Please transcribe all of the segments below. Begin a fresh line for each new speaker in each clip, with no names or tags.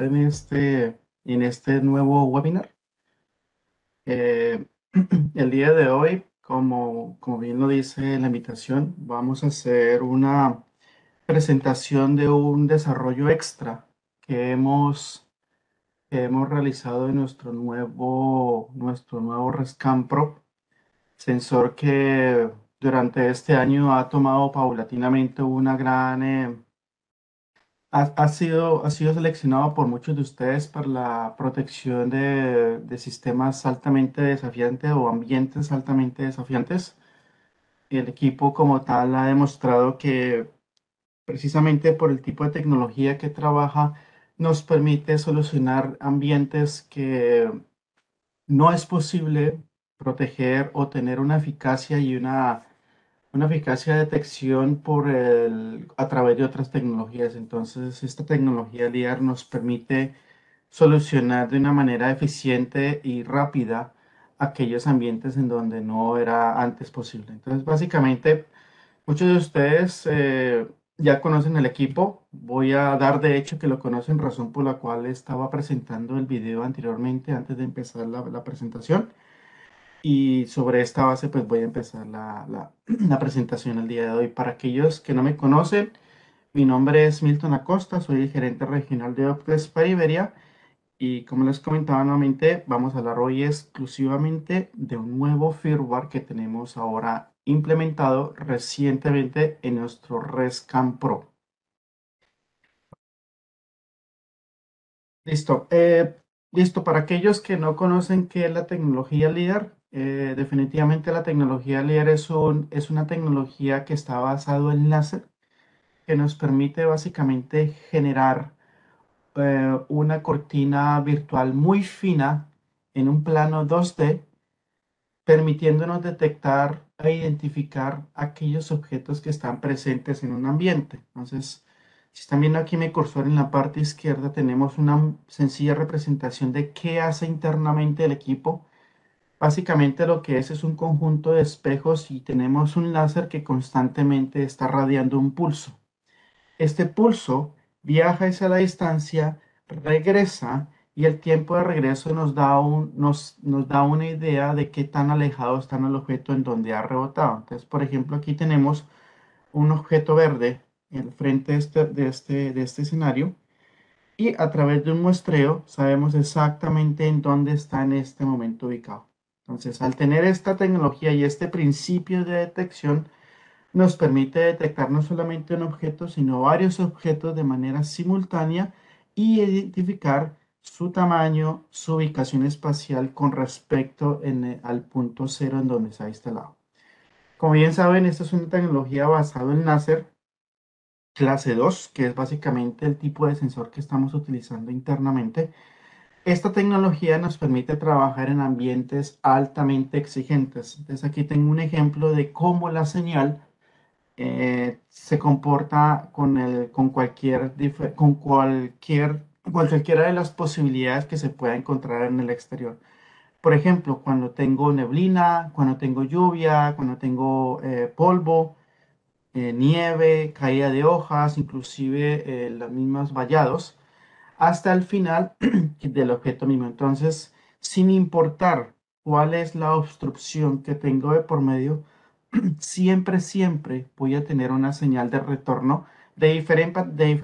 en este, en este nuevo webinar. Eh, el día de hoy, como, como bien lo dice la invitación, vamos a hacer una presentación de un desarrollo extra que hemos, hemos realizado en nuestro nuevo, nuestro nuevo Rescan sensor que durante este año ha tomado paulatinamente una gran... Eh, ha, sido, ha sido seleccionado por muchos de ustedes para la protección de, de sistemas altamente desafiantes o ambientes altamente desafiantes. El equipo como tal ha demostrado que precisamente por el tipo de tecnología que trabaja nos permite solucionar ambientes que no es posible proteger o tener una eficacia y una una eficacia de detección por el, a través de otras tecnologías. Entonces, esta tecnología LIAR nos permite solucionar de una manera eficiente y rápida aquellos ambientes en donde no era antes posible. Entonces, básicamente, muchos de ustedes eh, ya conocen el equipo. Voy a dar de hecho que lo conocen, razón por la cual estaba presentando el video anteriormente antes de empezar la presentación. Y sobre esta base, pues voy a empezar la, la, presentación el día de hoy. Para aquellos que no me conocen, mi nombre es Milton Acosta, soy el gerente regional de Optes para Iberia. Y como les comentaba nuevamente, vamos a hablar hoy exclusivamente de un nuevo firmware que tenemos ahora implementado recientemente en nuestro Rescan Pro. Listo. Eh, listo, para aquellos que no conocen qué es la tecnología líder, eh, definitivamente la tecnología LIDAR es, un, es una tecnología que está basado en láser, que nos permite básicamente generar eh, una cortina virtual muy fina en un plano 2D, permitiéndonos detectar e identificar aquellos objetos que están presentes en un ambiente. Entonces, si están viendo aquí mi cursor en la parte izquierda, tenemos una sencilla representación de qué hace internamente el equipo Básicamente lo que es es un conjunto de espejos y tenemos un láser que constantemente está radiando un pulso. Este pulso viaja hacia la distancia, regresa y el tiempo de regreso nos da, un, nos, nos da una idea de qué tan alejado está el objeto en donde ha rebotado. Entonces, por ejemplo, aquí tenemos un objeto verde en frente este, de este, de este escenario y a través de un muestreo sabemos exactamente en dónde está en este momento ubicado. Entonces, al tener esta tecnología y este principio de detección, nos permite detectar no solamente un objeto, sino varios objetos de manera simultánea y identificar su tamaño, su ubicación espacial con respecto eh, al punto cero en donde se ha instalado. Como bien saben, esta es una tecnología basada en láser clase 2, que es básicamente el tipo de sensor que estamos utilizando internamente. Esta tecnología nos permite trabajar en ambientes altamente exigentes. Entonces aquí tengo un ejemplo de cómo la señal eh, se comporta con, el, con, cualquier, con cualquier, cualquiera de las posibilidades que se pueda encontrar en el exterior. Por ejemplo, cuando tengo neblina, cuando tengo lluvia, cuando tengo eh, polvo, eh, nieve, caída de hojas, inclusive los mismos vallados hasta el final del objeto mismo. Entonces, sin importar cuál es la obstrucción que tengo de por medio, siempre, siempre voy a tener una señal de retorno de diferente, de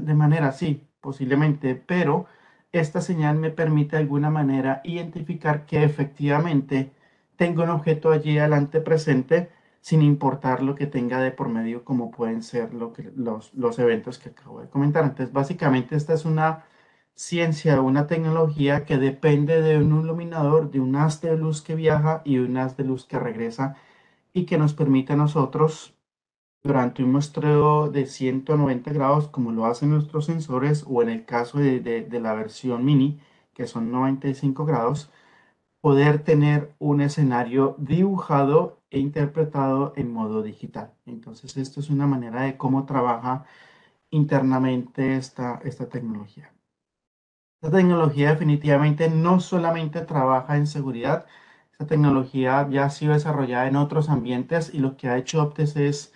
de manera, sí, posiblemente, pero esta señal me permite de alguna manera identificar que efectivamente tengo un objeto allí adelante presente sin importar lo que tenga de por medio, como pueden ser lo que, los, eventos que acabo de comentar. Entonces, básicamente esta es una ciencia, una tecnología que depende de un iluminador, de un haz de luz que viaja y un haz de luz que regresa y que nos permite a nosotros durante un muestreo de 190 grados, como lo hacen nuestros sensores, o en el caso de, la versión mini, que son 95 grados, poder tener un escenario dibujado interpretado en modo digital. Entonces, esto es una manera de cómo trabaja internamente esta, esta tecnología. Esta tecnología definitivamente no solamente trabaja en seguridad, esta tecnología ya ha sido desarrollada en otros ambientes y lo que ha hecho Optes es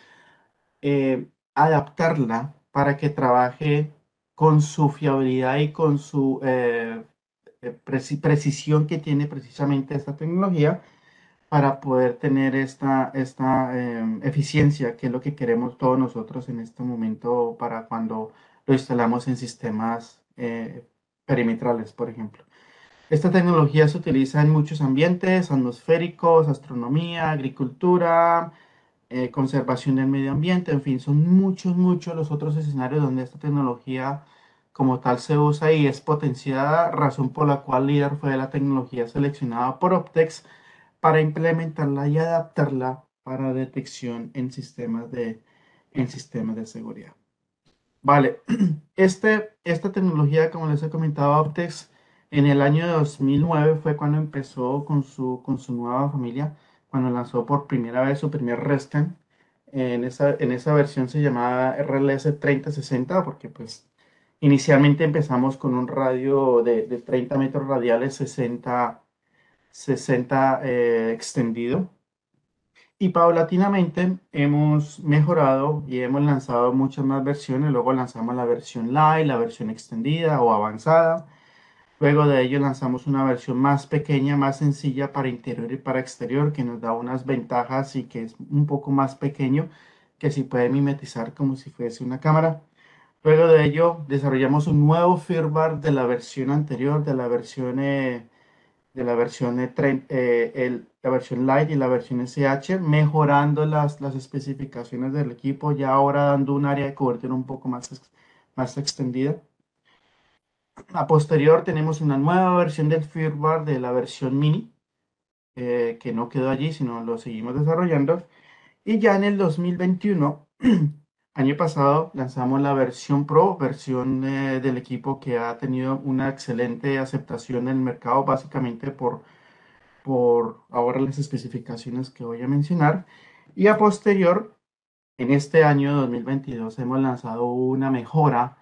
eh, adaptarla para que trabaje con su fiabilidad y con su eh, eh, precisión que tiene precisamente esta tecnología para poder tener esta, esta em, eficiencia, que es lo que queremos todos nosotros en este momento para cuando lo instalamos en sistemas eh, perimetrales, por ejemplo. Esta tecnología se utiliza en muchos ambientes, atmosféricos, astronomía, agricultura, eh, conservación del medio ambiente, en fin, son muchos, muchos los otros escenarios donde esta tecnología como tal se usa y es potenciada, razón por la cual LIDAR fue la tecnología seleccionada por Optex para implementarla y adaptarla para detección en sistemas de, en sistemas de seguridad. Vale, este, esta tecnología, como les he comentado, Optex, en el año 2009 fue cuando empezó con su, con su nueva familia, cuando lanzó por primera vez su primer Resten. En esa, en esa versión se llamaba RLS 3060 porque pues inicialmente empezamos con un radio de, de 30 metros radiales, 60 60 eh, extendido. Y paulatinamente hemos mejorado y hemos lanzado muchas más versiones. Luego lanzamos la versión live, la versión extendida o avanzada. Luego de ello lanzamos una versión más pequeña, más sencilla para interior y para exterior, que nos da unas ventajas y que es un poco más pequeño, que si puede mimetizar como si fuese una cámara. Luego de ello desarrollamos un nuevo firmware de la versión anterior, de la versión eh, de la versión, e eh, el, la versión Lite y la versión SH, mejorando las, las especificaciones del equipo, ya ahora dando un área de cobertura un poco más, más extendida. A posterior tenemos una nueva versión del firmware de la versión mini, eh, que no quedó allí, sino lo seguimos desarrollando. Y ya en el 2021 año pasado lanzamos la versión Pro, versión eh, del equipo que ha tenido una excelente aceptación en el mercado, básicamente por, por ahora las especificaciones que voy a mencionar. Y a posterior, en este año 2022, hemos lanzado una mejora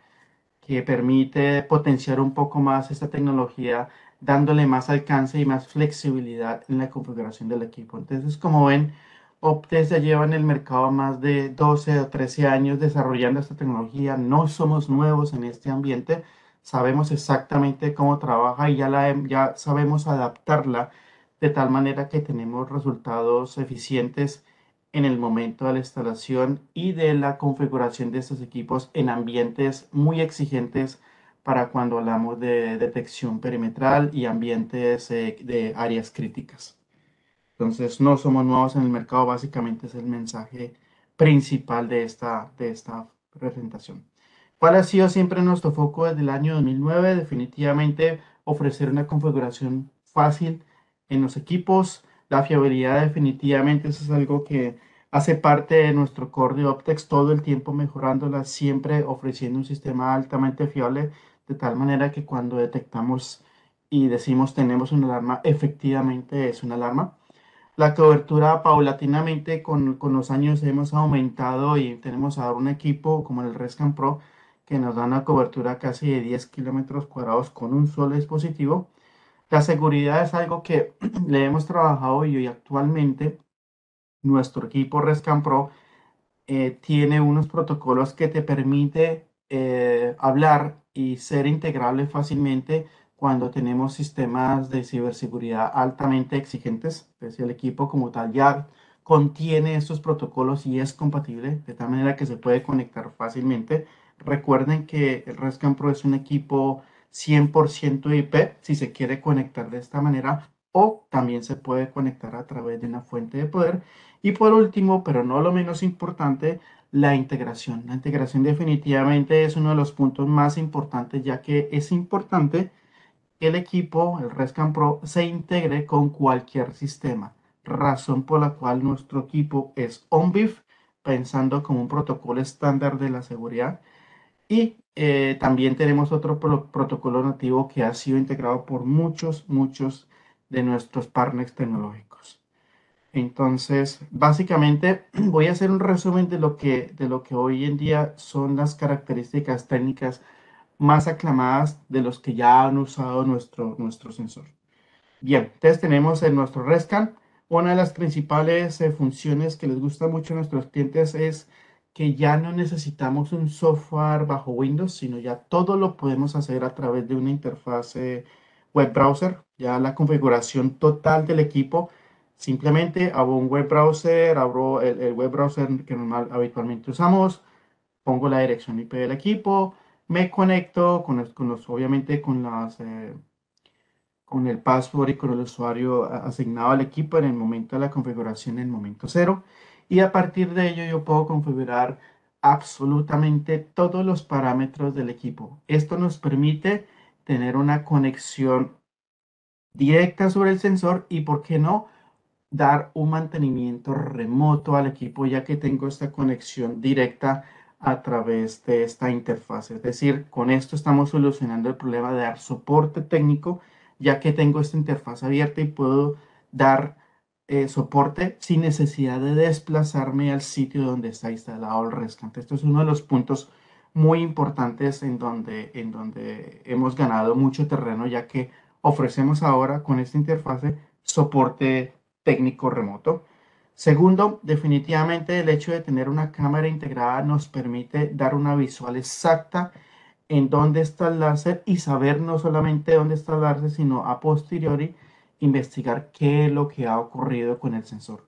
que permite potenciar un poco más esta tecnología, dándole más alcance y más flexibilidad en la configuración del equipo. Entonces, como ven, Optes ya lleva en el mercado más de 12 o 13 años desarrollando esta tecnología. No somos nuevos en este ambiente. Sabemos exactamente cómo trabaja y ya, ya sabemos adaptarla de tal manera que tenemos resultados eficientes en el momento de la instalación y de la configuración de estos equipos en ambientes muy exigentes para cuando hablamos de detección perimetral y ambientes eh, de áreas críticas. Entonces, no somos nuevos en el mercado, básicamente es el mensaje principal de esta, de esta presentación. ¿Cuál ha sido siempre nuestro foco desde el año 2009? Definitivamente ofrecer una configuración fácil en los equipos. La fiabilidad definitivamente eso es algo que hace parte de nuestro core de Optex, todo el tiempo mejorándola, siempre ofreciendo un sistema altamente fiable, de tal manera que cuando detectamos y decimos tenemos una alarma, efectivamente es una alarma la cobertura paulatinamente con, con, los años hemos aumentado y tenemos ahora un equipo como el Rescam Pro que nos da una cobertura casi de 10 kilómetros cuadrados con un solo dispositivo. La seguridad es algo que le hemos trabajado y hoy actualmente nuestro equipo Rescam Pro eh, tiene unos protocolos que te permite eh, hablar y ser integrable fácilmente cuando tenemos sistemas de ciberseguridad altamente exigentes, decir, pues, el equipo como tal ya contiene estos protocolos y es compatible de tal manera que se puede conectar fácilmente. Recuerden que el Rescan Pro es un equipo 100% IP si se quiere conectar de esta manera o también se puede conectar a través de una fuente de poder. Y por último, pero no lo menos importante, la integración. La integración definitivamente es uno de los puntos más importantes ya que es importante el equipo, el Rescan Pro, se integre con cualquier sistema. Razón por la cual nuestro equipo es ONVIF, pensando como un protocolo estándar de la seguridad. Y eh, también tenemos otro protocolo nativo que ha sido integrado por muchos, muchos de nuestros partners tecnológicos. Entonces, básicamente voy a hacer un resumen de lo que, de lo que hoy en día son las características técnicas más aclamadas de los que ya han usado nuestro, nuestro sensor. Bien, entonces tenemos en nuestro ResCan. Una de las principales eh, funciones que les gusta mucho a nuestros clientes es que ya no necesitamos un software bajo Windows, sino ya todo lo podemos hacer a través de una interfaz eh, web browser. Ya la configuración total del equipo, simplemente abro un web browser, abro el, web browser que normal, habitualmente usamos, pongo la dirección IP del equipo, me conecto con los, obviamente con las eh, con el password y con el usuario asignado al equipo en el momento de la configuración en el momento cero y a partir de ello yo puedo configurar absolutamente todos los parámetros del equipo. Esto nos permite tener una conexión directa sobre el sensor y, ¿por qué no?, dar un mantenimiento remoto al equipo ya que tengo esta conexión directa a través de esta interfaz. Es decir, con esto estamos solucionando el problema de dar soporte técnico, ya que tengo esta interfaz abierta y puedo dar eh, soporte sin necesidad de desplazarme al sitio donde está instalado el restante. Esto es uno de los puntos muy importantes donde, en donde hemos ganado mucho terreno, ya que ofrecemos ahora con esta interfaz soporte técnico remoto. Segundo, definitivamente el hecho de tener una cámara integrada nos permite dar una visual exacta en dónde está el láser y saber no solamente dónde está el láser, sino a posteriori investigar qué es lo que ha ocurrido con el sensor.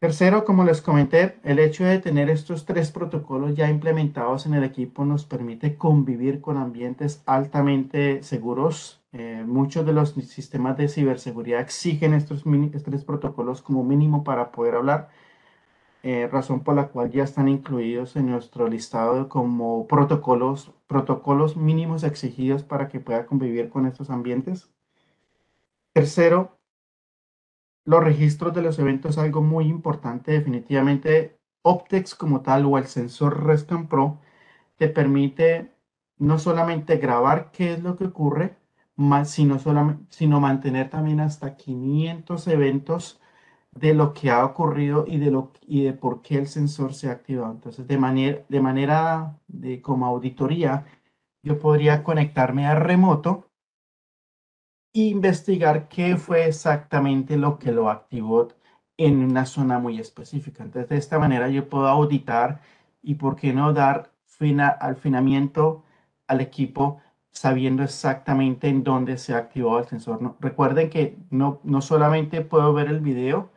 Tercero, como les comenté, el hecho de tener estos tres protocolos ya implementados en el equipo nos permite convivir con ambientes altamente seguros. Eh, muchos de los sistemas de ciberseguridad exigen estos tres protocolos como mínimo para poder hablar, eh, razón por la cual ya están incluidos en nuestro listado como protocolos, protocolos mínimos exigidos para que pueda convivir con estos ambientes. Tercero, los registros de los eventos es algo muy importante. Definitivamente, Optex como tal o el sensor Rescan Pro te permite no solamente grabar qué es lo que ocurre, sino, mantener también hasta 500 eventos de lo que ha ocurrido y de, y de por qué el sensor se ha activado. Entonces, de, manera de manera de, como auditoría, yo podría conectarme a remoto investigar qué fue exactamente lo que lo activó en una zona muy específica. Entonces, de esta manera yo puedo auditar y, ¿por qué no dar al finamiento al equipo sabiendo exactamente en dónde se activó el sensor? recuerden que no, no solamente puedo ver el video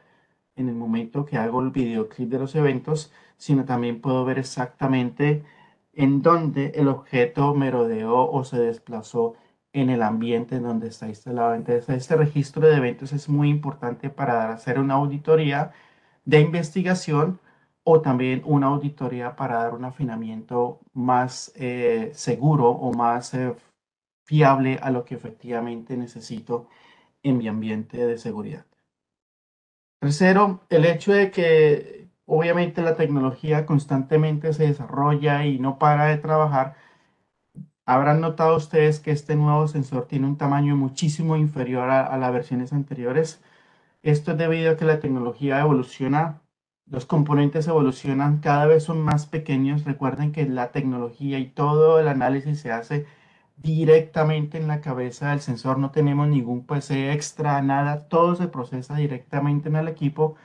en el momento que hago el videoclip de los eventos, sino también puedo ver exactamente en dónde el objeto merodeó o se desplazó en el ambiente en donde está instalado. Entonces, este registro de eventos es muy importante para hacer una auditoría de investigación o también una auditoría para dar un afinamiento más eh, seguro o más eh, fiable a lo que efectivamente necesito en mi ambiente de seguridad. Tercero, el hecho de que obviamente la tecnología constantemente se desarrolla y no para de trabajar, Habrán notado ustedes que este nuevo sensor tiene un tamaño muchísimo inferior a, las versiones anteriores. Esto es debido a que la tecnología evoluciona, los componentes evolucionan, cada vez son más pequeños. Recuerden que la tecnología y todo el análisis se hace directamente en la cabeza del sensor, no tenemos ningún PC extra, nada, todo se procesa directamente en el equipo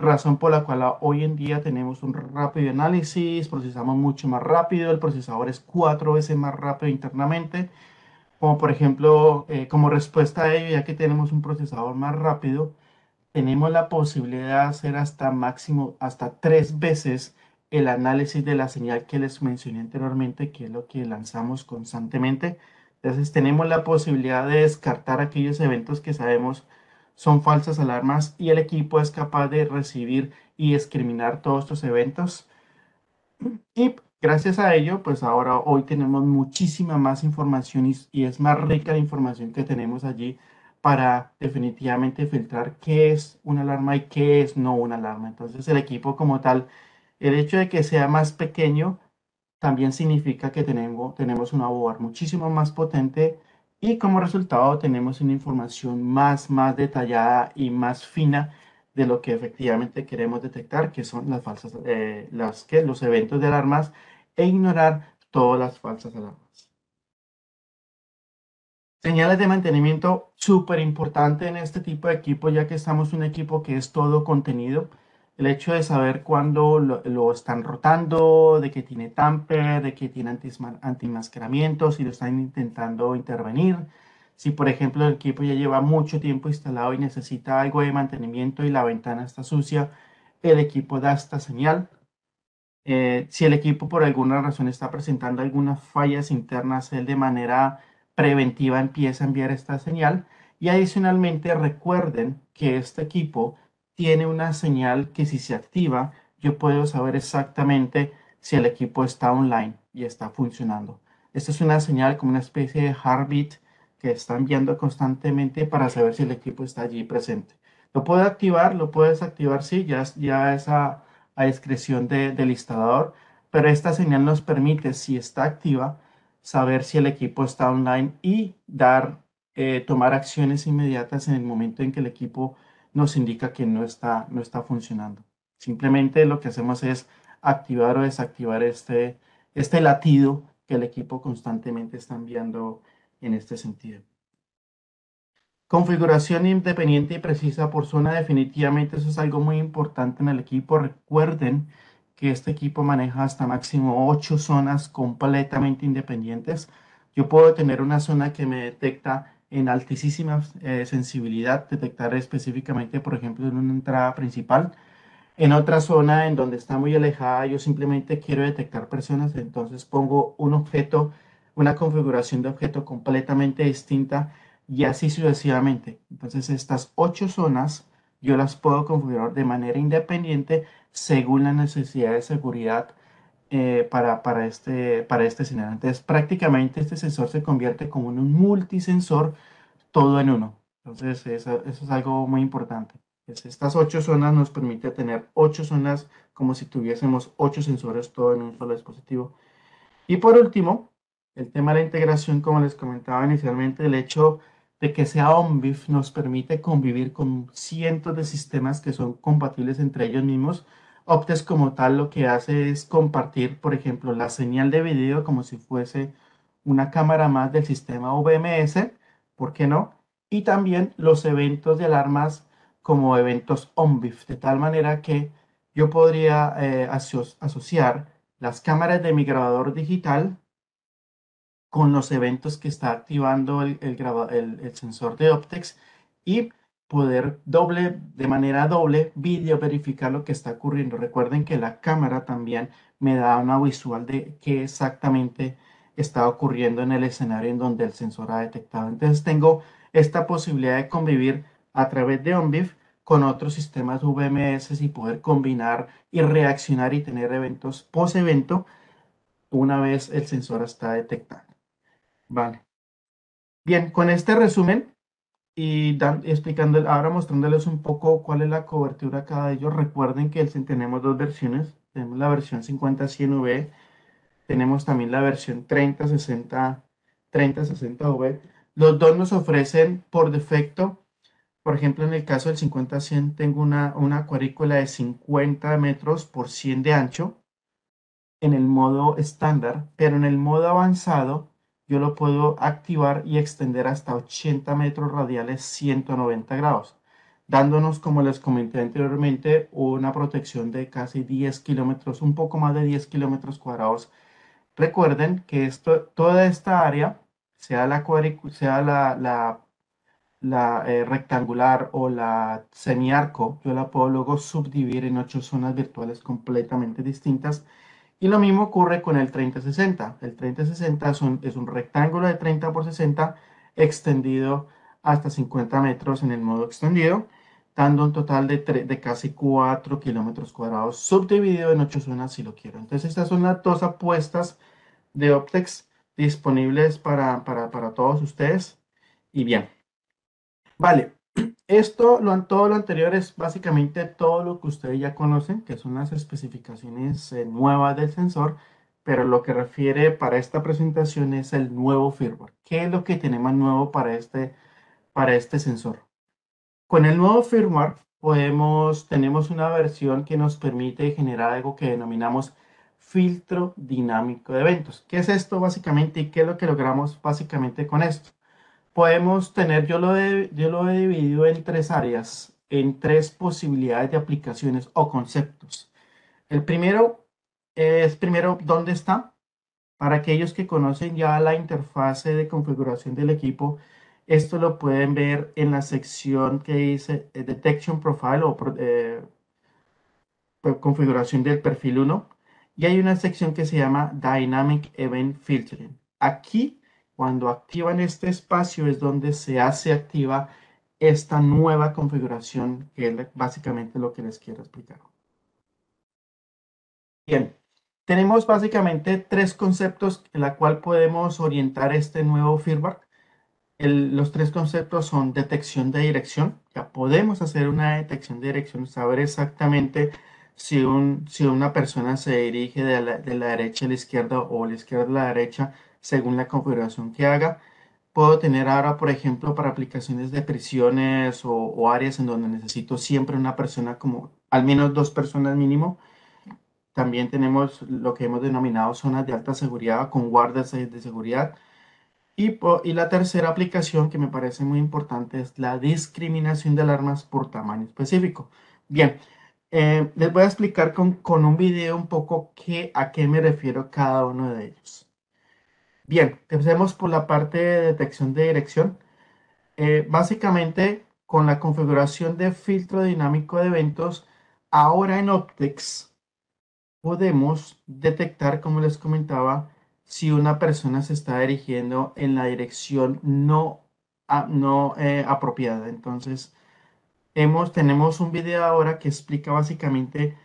razón por la cual hoy en día tenemos un rápido análisis, procesamos mucho más rápido, el procesador es cuatro veces más rápido internamente, como por ejemplo, eh, como respuesta a ello, ya que tenemos un procesador más rápido, tenemos la posibilidad de hacer hasta máximo, hasta tres veces el análisis de la señal que les mencioné anteriormente, que es lo que lanzamos constantemente. Entonces tenemos la posibilidad de descartar aquellos eventos que sabemos que son falsas alarmas y el equipo es capaz de recibir y discriminar todos estos eventos. Y gracias a ello, pues ahora hoy tenemos muchísima más información y, es más rica la información que tenemos allí para definitivamente filtrar qué es una alarma y qué es no una alarma. Entonces el equipo como tal, el hecho de que sea más pequeño también significa que tenemos, tenemos un abogado muchísimo más potente y como resultado tenemos una información más, más detallada y más fina de lo que efectivamente queremos detectar, que son las falsas, eh, las, que, los eventos de alarmas e ignorar todas las falsas alarmas. Señales de mantenimiento súper importante en este tipo de equipo, ya que estamos un equipo que es todo contenido el hecho de saber cuándo lo, están rotando, de que tiene tamper, de que tiene antimascaramiento, si lo están intentando intervenir. Si, por ejemplo, el equipo ya lleva mucho tiempo instalado y necesita algo de mantenimiento y la ventana está sucia, el equipo da esta señal. Eh, si el equipo por alguna razón está presentando algunas fallas internas, él de manera preventiva empieza a enviar esta señal. Y adicionalmente recuerden que este equipo tiene una señal que si se activa, yo puedo saber exactamente si el equipo está online y está funcionando. Esta es una señal como una especie de heartbeat que está enviando constantemente para saber si el equipo está allí presente. Lo puedo activar, lo puedo desactivar, sí, ya, ya es a, discreción del instalador, pero esta señal nos permite, si está activa, saber si el equipo está online y dar, eh, tomar acciones inmediatas en el momento en que el equipo nos indica que no está, no está funcionando. Simplemente lo que hacemos es activar o desactivar este, este latido que el equipo constantemente está enviando en este sentido. Configuración independiente y precisa por zona, definitivamente eso es algo muy importante en el equipo. Recuerden que este equipo maneja hasta máximo ocho zonas completamente independientes. Yo puedo tener una zona que me detecta en altísima eh, sensibilidad detectar específicamente, por ejemplo, en una entrada principal. En otra zona en donde está muy alejada, yo simplemente quiero detectar personas, entonces pongo un objeto, una configuración de objeto completamente distinta y así sucesivamente. Entonces estas ocho zonas yo las puedo configurar de manera independiente según la necesidad de seguridad eh, para, para, este, para este escenario. Entonces, prácticamente este sensor se convierte como en un multisensor todo en uno. Entonces, eso, es algo muy importante. Pues, estas ocho zonas nos permite tener ocho zonas como si tuviésemos ocho sensores todo en un solo dispositivo. Y por último, el tema de la integración, como les comentaba inicialmente, el hecho de que sea OMVIF nos permite convivir con cientos de sistemas que son compatibles entre ellos mismos Optex como tal lo que hace es compartir, por ejemplo, la señal de video como si fuese una cámara más del sistema VMS, ¿por qué no? Y también los eventos de alarmas como eventos ONVIF, de tal manera que yo podría eh, asociar las cámaras de mi grabador digital con los eventos que está activando el, el sensor de Optex y poder doble, de manera doble, video verificar lo que está ocurriendo. Recuerden que la cámara también me da una visual de qué exactamente está ocurriendo en el escenario en donde el sensor ha detectado. Entonces tengo esta posibilidad de convivir a través de OnVIF con otros sistemas VMS y poder combinar y reaccionar y tener eventos post-evento una vez el sensor está detectado. Vale. Bien, con este resumen y explicando, ahora mostrándoles un poco cuál es la cobertura cada de ellos. Recuerden que tenemos dos versiones, tenemos la versión 50-100V, tenemos también la versión 30-60V. Los dos nos ofrecen por defecto, por ejemplo, en el caso del 50-100 tengo una, una cuadrícula de 50 metros por 100 de ancho en el modo estándar, pero en el modo avanzado yo lo puedo activar y extender hasta 80 metros radiales 190 grados, dándonos, como les comenté anteriormente, una protección de casi 10 kilómetros, un poco más de 10 kilómetros cuadrados. Recuerden que esto, toda esta área, sea la, sea la, eh, rectangular o la semiarco, yo la puedo luego subdividir en ocho zonas virtuales completamente distintas y lo mismo ocurre con el 3060. El 3060 es un, es un rectángulo de 30 por 60 extendido hasta 50 metros en el modo extendido, dando un total de, casi 4 kilómetros cuadrados subdividido en 8 zonas si lo quiero. Entonces estas son las dos apuestas de Optex disponibles para, para todos ustedes. Y bien. Vale, esto, lo, todo lo anterior es básicamente todo lo que ustedes ya conocen, que son las especificaciones eh, nuevas del sensor, pero lo que refiere para esta presentación es el nuevo firmware. ¿Qué es lo que tenemos nuevo para este, para este sensor? Con el nuevo firmware podemos, tenemos una versión que nos permite generar algo que denominamos filtro dinámico de eventos. ¿Qué es esto básicamente y qué es lo que logramos básicamente con esto? podemos tener, yo lo, he, yo lo he dividido en tres áreas, en tres posibilidades de aplicaciones o conceptos. El primero es, primero, ¿dónde está? Para aquellos que conocen ya la interfase de configuración del equipo, esto lo pueden ver en la sección que dice eh, Detection Profile eh, o configuración del perfil 1. Y hay una sección que se llama Dynamic Event Filtering. Aquí cuando activan este espacio es donde se hace activa esta nueva configuración, que es básicamente lo que les quiero explicar. Bien, tenemos básicamente tres conceptos en la cual podemos orientar este nuevo feedback. los tres conceptos son detección de dirección. Ya podemos hacer una detección de dirección, saber exactamente si, un, si una persona se dirige de la, de la derecha a la izquierda o de la izquierda a la derecha, según la configuración que haga. Puedo tener ahora, por ejemplo, para aplicaciones de prisiones o, áreas en donde necesito siempre una persona como al menos dos personas mínimo. También tenemos lo que hemos denominado zonas de alta seguridad con guardas de seguridad. Y, la tercera aplicación que me parece muy importante es la discriminación de alarmas por tamaño específico. Bien, eh, les voy a explicar con, con un video un poco qué, a qué me refiero cada uno de ellos. Bien, empecemos por la parte de detección de dirección. Eh, básicamente, con la configuración de filtro dinámico de eventos, ahora en Optics podemos detectar, como les comentaba, si una persona se está dirigiendo en la dirección no, no eh, apropiada. Entonces, hemos, tenemos un video ahora que explica básicamente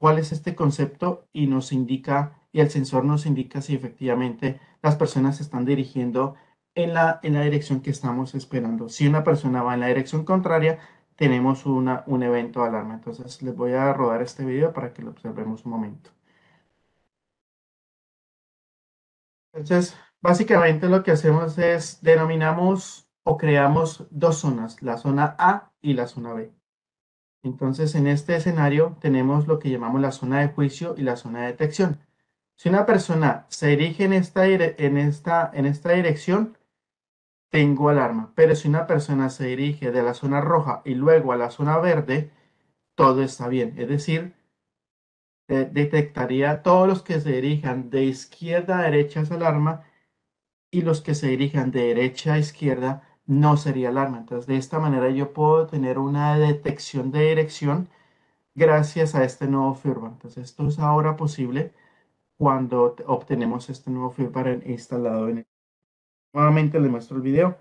cuál es este concepto y nos indica y el sensor nos indica si efectivamente las personas se están dirigiendo en la, dirección que estamos esperando. Si una persona va en la dirección contraria, tenemos una, un evento de alarma. Entonces les voy a rodar este video para que lo observemos un momento. Entonces, básicamente lo que hacemos es denominamos o creamos dos zonas, la zona A y la zona B. Entonces, en este escenario tenemos lo que llamamos la zona de juicio y la zona de detección. Si una persona se dirige en esta, en esta, en esta dirección, tengo alarma. Pero si una persona se dirige de la zona roja y luego a la zona verde, todo está bien. Es decir, detectaría todos los que se dirijan de izquierda a derecha es alarma y los que se dirijan de derecha a izquierda no sería alarma. Entonces, de esta manera yo puedo tener una detección de dirección gracias a este nuevo firmware. Entonces, esto es ahora posible cuando obtenemos este nuevo firmware instalado en el. Nuevamente le muestro el video.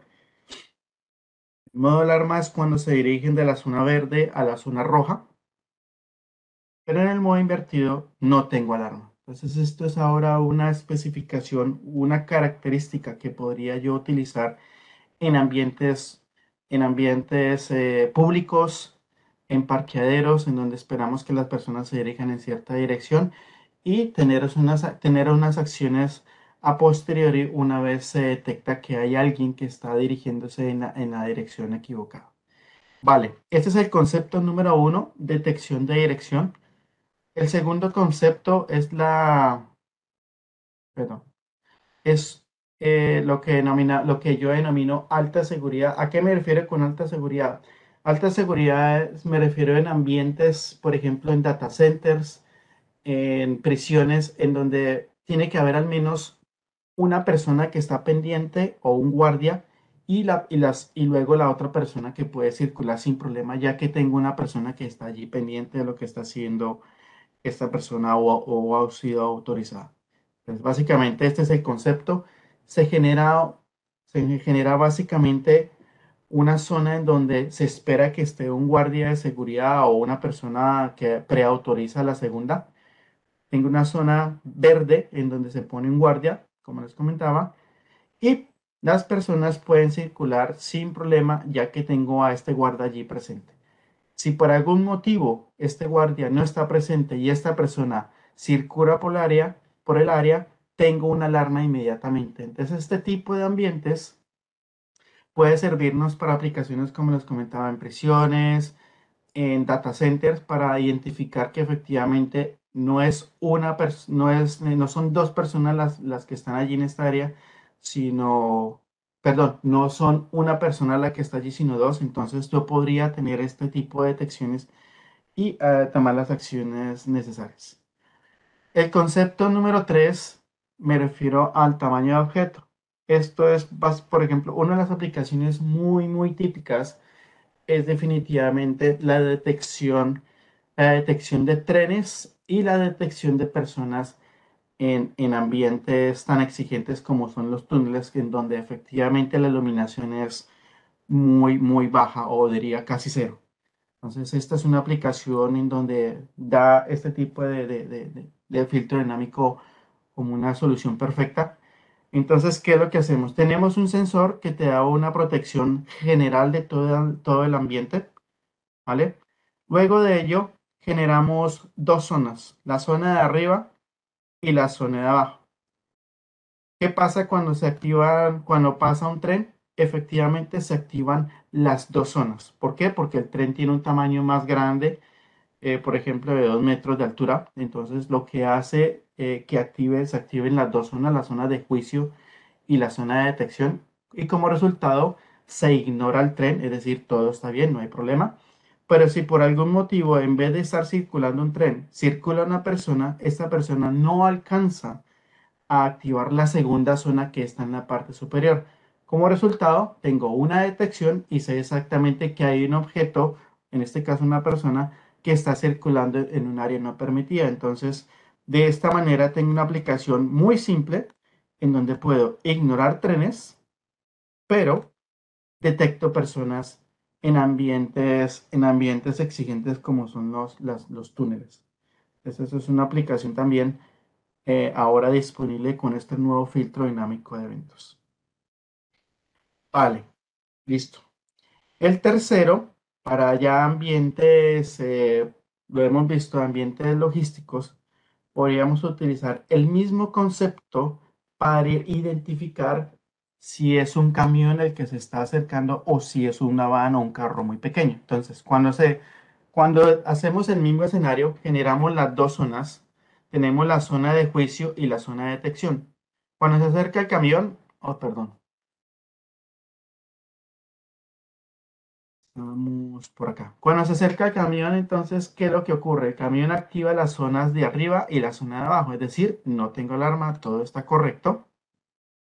El modo alarma es cuando se dirigen de la zona verde a la zona roja. Pero en el modo invertido no tengo alarma. Entonces esto es ahora una especificación, una característica que podría yo utilizar en ambientes, en ambientes eh, públicos, en parqueaderos, en donde esperamos que las personas se dirijan en cierta dirección y tener unas, tener unas acciones a posteriori una vez se detecta que hay alguien que está dirigiéndose en la, dirección equivocada. Vale, este es el concepto número uno, detección de dirección. El segundo concepto es la, es eh, lo, que denomina, lo que yo denomino alta seguridad. ¿A qué me refiero con alta seguridad? Alta seguridad me refiero en ambientes, por ejemplo, en data centers, en prisiones en donde tiene que haber al menos una persona que está pendiente o un guardia y, la, y, las, y luego la otra persona que puede circular sin problema, ya que tengo una persona que está allí pendiente de lo que está haciendo esta persona o, ha sido autorizada. Entonces, básicamente este es el concepto. Se genera, se genera básicamente una zona en donde se espera que esté un guardia de seguridad o una persona que preautoriza la segunda tengo una zona verde en donde se pone un guardia, como les comentaba, y las personas pueden circular sin problema ya que tengo a este guarda allí presente. Si por algún motivo este guardia no está presente y esta persona circula por área, por el área tengo una alarma inmediatamente. Entonces, este tipo de ambientes puede servirnos para aplicaciones como les comentaba en prisiones, en data centers, para identificar que efectivamente no es una no es eh, no son dos personas las, que están allí en esta área sino perdón no son una persona la que está allí sino dos entonces yo podría tener este tipo de detecciones y eh, tomar las acciones necesarias el concepto número tres me refiero al tamaño de objeto esto es por ejemplo una de las aplicaciones muy muy típicas es definitivamente la detección la detección de trenes y la detección de personas en, en, ambientes tan exigentes como son los túneles, en donde efectivamente la iluminación es muy, muy baja o diría casi cero. Entonces, esta es una aplicación en donde da este tipo de, de, filtro dinámico como una solución perfecta. Entonces, ¿qué es lo que hacemos? Tenemos un sensor que te da una protección general de todo, todo el ambiente, ¿vale? Luego de ello, generamos dos zonas, la zona de arriba y la zona de abajo. ¿Qué pasa cuando se activan, cuando pasa un tren? Efectivamente se activan las dos zonas. ¿Por qué? Porque el tren tiene un tamaño más grande, eh, por ejemplo, de 2 metros de altura. Entonces lo que hace eh, que active, se activen las dos zonas, la zona de juicio y la zona de detección. Y como resultado se ignora el tren, es decir, todo está bien, no hay problema pero si por algún motivo, en vez de estar circulando un tren, circula una persona, esta persona no alcanza a activar la segunda zona que está en la parte superior. Como resultado, tengo una detección y sé exactamente que hay un objeto, en este caso una persona, que está circulando en un área no permitida. Entonces, de esta manera tengo una aplicación muy simple en donde puedo ignorar trenes, pero detecto personas en ambientes, en ambientes exigentes como son los, los túneles. eso es una aplicación también eh, ahora disponible con este nuevo filtro dinámico de eventos. Vale, listo. El tercero, para ya ambientes, eh, lo hemos visto, ambientes logísticos, podríamos utilizar el mismo concepto para identificar si es un camión el que se está acercando o si es una van o un carro muy pequeño. Entonces, cuando, se, cuando hacemos el mismo escenario, generamos las dos zonas. Tenemos la zona de juicio y la zona de detección. Cuando se acerca el camión, oh, perdón. Vamos por acá. Cuando se acerca el camión, entonces, ¿qué es lo que ocurre? El camión activa las zonas de arriba y la zona de abajo, es decir, no tengo alarma, todo está correcto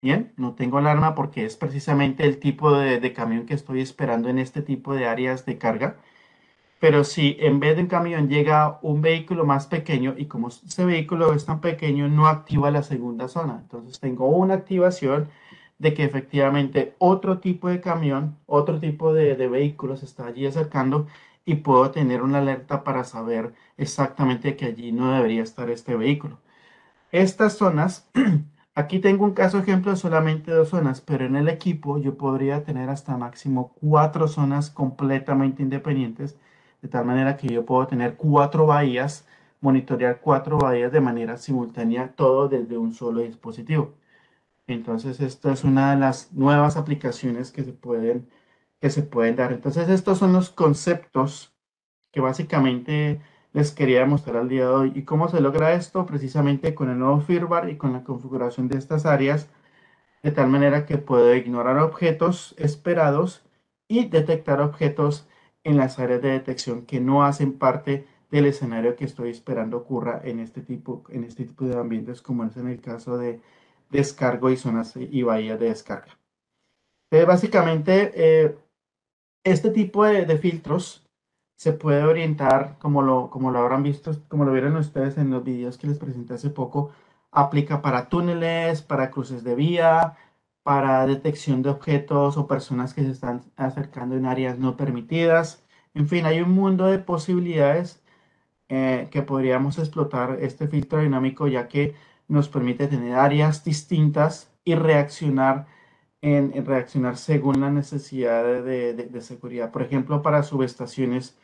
Bien, no tengo alarma porque es precisamente el tipo de, camión que estoy esperando en este tipo de áreas de carga. Pero si en vez de un camión llega un vehículo más pequeño y como ese vehículo es tan pequeño, no activa la segunda zona. Entonces tengo una activación de que efectivamente otro tipo de camión, otro tipo de, de está allí acercando y puedo tener una alerta para saber exactamente que allí no debería estar este vehículo. Estas zonas Aquí tengo un caso ejemplo de solamente dos zonas, pero en el equipo yo podría tener hasta máximo cuatro zonas completamente independientes, de tal manera que yo puedo tener cuatro bahías, monitorear cuatro bahías de manera simultánea, todo desde un solo dispositivo. Entonces, esto es una de las nuevas aplicaciones que se pueden, que se pueden dar. Entonces, estos son los conceptos que básicamente les quería mostrar al día de hoy. ¿Y cómo se logra esto? Precisamente con el nuevo firmware y con la configuración de estas áreas, de tal manera que puedo ignorar objetos esperados y detectar objetos en las áreas de detección que no hacen parte del escenario que estoy esperando ocurra en este tipo, en este tipo de ambientes, como es en el caso de descargo y zonas y bahías de descarga. Eh, básicamente, eh, este tipo de filtros se puede orientar, como lo, como lo habrán visto, como lo vieron ustedes en los videos que les presenté hace poco, aplica para túneles, para cruces de vía, para detección de objetos o personas que se están acercando en áreas no permitidas. En fin, hay un mundo de posibilidades eh, que podríamos explotar este filtro dinámico ya que nos permite tener áreas distintas y reaccionar en, reaccionar según la necesidad de, de, seguridad. Por ejemplo, para subestaciones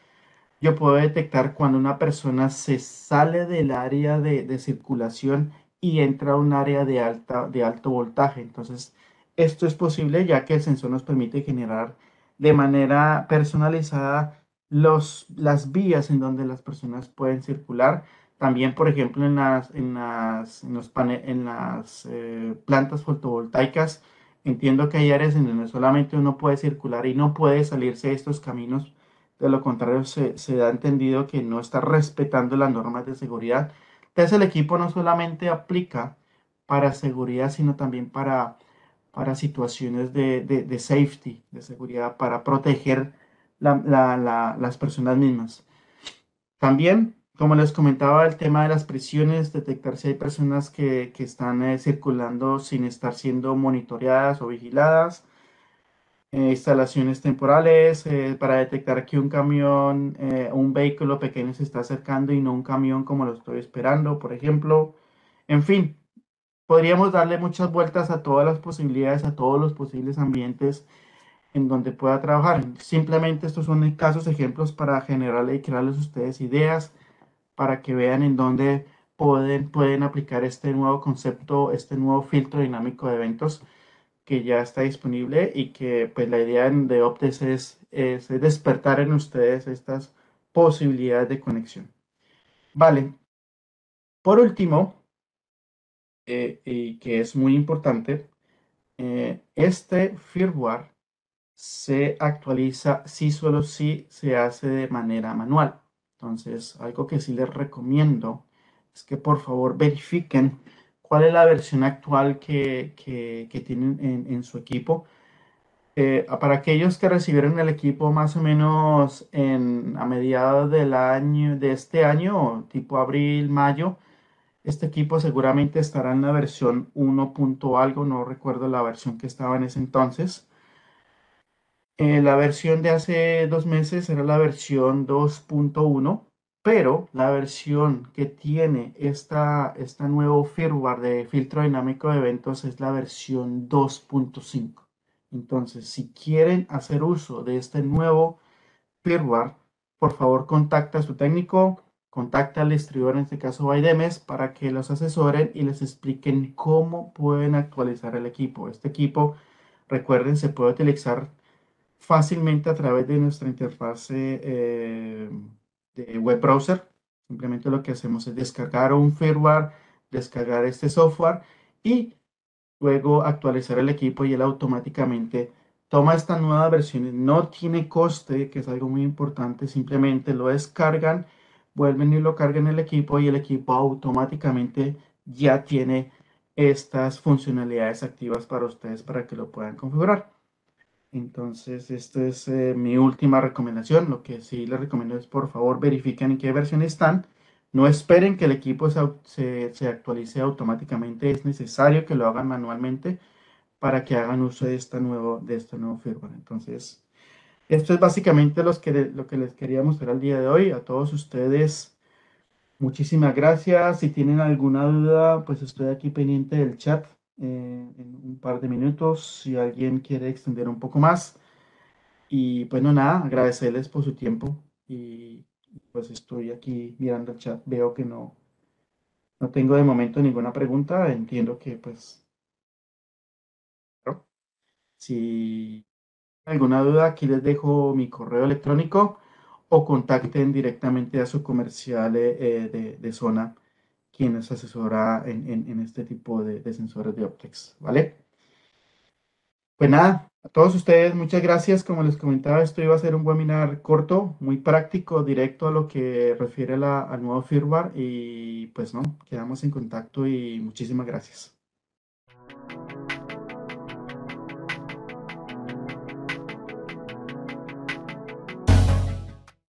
yo puedo detectar cuando una persona se sale del área de, circulación y entra a un área de, alta, de alto voltaje. Entonces, esto es posible ya que el sensor nos permite generar de manera personalizada los, las vías en donde las personas pueden circular. También, por ejemplo, en las, en las, en las eh, plantas fotovoltaicas, entiendo que hay áreas en donde solamente uno puede circular y no puede salirse de estos caminos de lo contrario, se, da entendido que no está respetando las normas de seguridad. Entonces el equipo no solamente aplica para seguridad, sino también para, para situaciones de, safety, de seguridad, para proteger las personas mismas. También, como les comentaba, el tema de las prisiones, detectar si hay personas que, están eh, circulando sin estar siendo monitoreadas o vigiladas, eh, instalaciones temporales eh, para detectar que un camión, eh, un vehículo pequeño se está acercando y no un camión como lo estoy esperando, por ejemplo. En fin, podríamos darle muchas vueltas a todas las posibilidades, a todos los posibles ambientes en donde pueda trabajar. Simplemente estos son casos, ejemplos para generarle y crearles ustedes ideas para que vean en dónde pueden, pueden aplicar este nuevo concepto, este nuevo filtro dinámico de eventos que ya está disponible y que pues la idea de Optes es, despertar en ustedes estas posibilidades de conexión. Vale. Por último, eh, y que es muy importante, eh, este firmware se actualiza si solo si se hace de manera manual. Entonces, algo que sí les recomiendo es que por favor verifiquen cuál es la versión actual que, tienen en, su equipo. Eh, para aquellos que recibieron el equipo más o menos a mediados del año, de este año, tipo abril, mayo, este equipo seguramente estará en la versión 1. algo, no recuerdo la versión que estaba en ese entonces. Eh, la versión de hace dos meses era la versión 2.1 pero la versión que tiene esta, esta nuevo firmware de filtro dinámico de eventos es la versión 2.5. Entonces, si quieren hacer uso de este nuevo firmware, por favor contacta a su técnico, contacta al distribuidor, en este caso Baidemes, para que los asesoren y les expliquen cómo pueden actualizar el equipo. Este equipo, recuerden, se puede utilizar fácilmente a través de nuestra interfase eh, eh, este, web browser. Simplemente lo que hacemos es descargar un firmware, descargar este software y luego actualizar el equipo y él automáticamente toma esta nueva versión No tiene coste, que es algo muy importante. Simplemente lo descargan, vuelven y lo cargan el equipo y el equipo automáticamente ya tiene estas funcionalidades activas para ustedes para que lo puedan configurar. Entonces, esta es eh, mi última recomendación. Lo que sí les recomiendo es, por favor, verifiquen en qué versión están. No esperen que el equipo se, actualice automáticamente. Es necesario que lo hagan manualmente para que hagan uso de, esta nuevo, de este nuevo firmware. Entonces, esto es básicamente los que, lo que les quería mostrar al día de hoy. A todos ustedes, muchísimas gracias. Si tienen alguna duda, pues estoy aquí pendiente del chat en un par de minutos si alguien quiere extender un poco más. Y pues no nada, agradecerles por su tiempo y pues estoy aquí mirando el chat, veo que no, no tengo de momento ninguna pregunta, entiendo que pues si alguna duda, aquí les dejo mi correo electrónico o contacten directamente a su comercial eh, de, de zona es asesora en, en, este tipo de, sensores de Optex, ¿vale? Pues nada, a todos ustedes, muchas gracias. Como les comentaba, esto iba a ser un webinar corto, muy práctico, directo a lo que refiere al nuevo firmware y pues no, quedamos en contacto y muchísimas gracias.